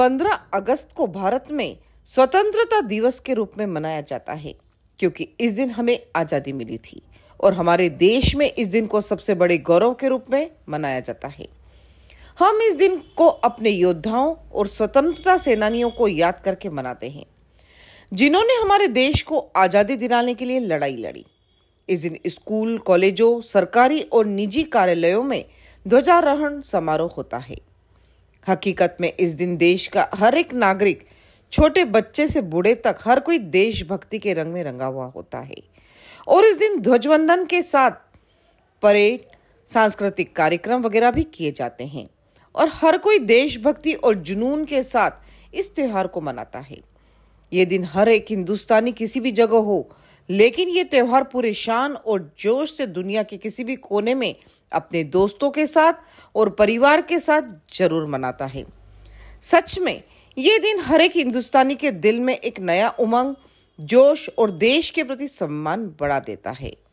15 अगस्त को भारत में स्वतंत्रता दिवस के रूप में मनाया जाता है क्योंकि इस दिन हमें आज़ादी मिली थी और हमारे देश में इस दिन को सबसे बड़े गौरव के रूप में मनाया जाता है हम इस दिन को अपने योद्धाओं और स्वतंत्रता सेनानियों को याद करके मनाते हैं जिन्होंने हमारे देश को आज़ादी दिलाने के लिए लड़ाई लड़ी इस दिन स्कूल कॉलेजों सरकारी और निजी कार्यालयों में ध्वजारोहण समारोह होता है हकीकत में इस दिन देश का हर एक नागरिक छोटे बच्चे से बूढ़े तक हर कोई देशभक्ति के रंग में रंगा हुआ होता है और इस दिन ध्वजवंदन के साथ परेड सांस्कृतिक कार्यक्रम वगैरह भी किए जाते हैं और हर कोई देशभक्ति और जुनून के साथ इस त्योहार को मनाता है ये दिन हर एक हिंदुस्तानी किसी भी जगह हो लेकिन ये त्यौहार पूरे शान और जोश से दुनिया के किसी भी कोने में अपने दोस्तों के साथ और परिवार के साथ जरूर मनाता है सच में ये दिन हर एक हिंदुस्तानी के दिल में एक नया उमंग जोश और देश के प्रति सम्मान बढ़ा देता है